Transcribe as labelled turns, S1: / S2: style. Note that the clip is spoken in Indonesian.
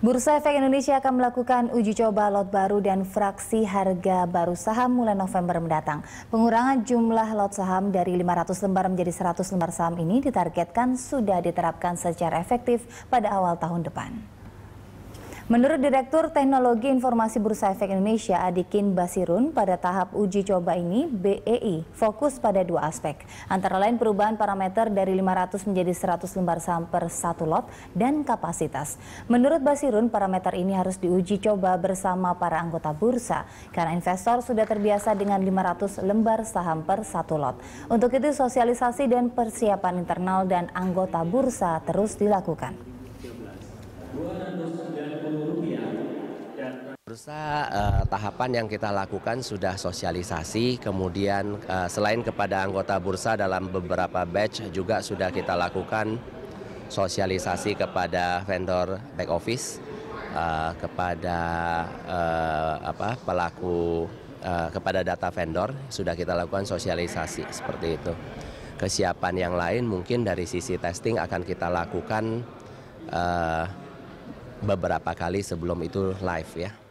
S1: Bursa Efek Indonesia akan melakukan uji coba lot baru dan fraksi harga baru saham mulai November mendatang. Pengurangan jumlah lot saham dari 500 lembar menjadi 100 lembar saham ini ditargetkan sudah diterapkan secara efektif pada awal tahun depan. Menurut Direktur Teknologi Informasi Bursa Efek Indonesia Adikin Basirun, pada tahap uji coba ini BEI fokus pada dua aspek, antara lain perubahan parameter dari 500 menjadi 100 lembar saham per satu lot dan kapasitas. Menurut Basirun, parameter ini harus diuji coba bersama para anggota bursa karena investor sudah terbiasa dengan 500 lembar saham per satu lot. Untuk itu sosialisasi dan persiapan internal dan anggota bursa terus dilakukan.
S2: Bursa eh, tahapan yang kita lakukan sudah sosialisasi, kemudian eh, selain kepada anggota bursa dalam beberapa batch juga sudah kita lakukan sosialisasi kepada vendor back office, eh, kepada eh, apa pelaku eh, kepada data vendor sudah kita lakukan sosialisasi seperti itu. Kesiapan yang lain mungkin dari sisi testing akan kita lakukan. Eh, beberapa kali sebelum itu live ya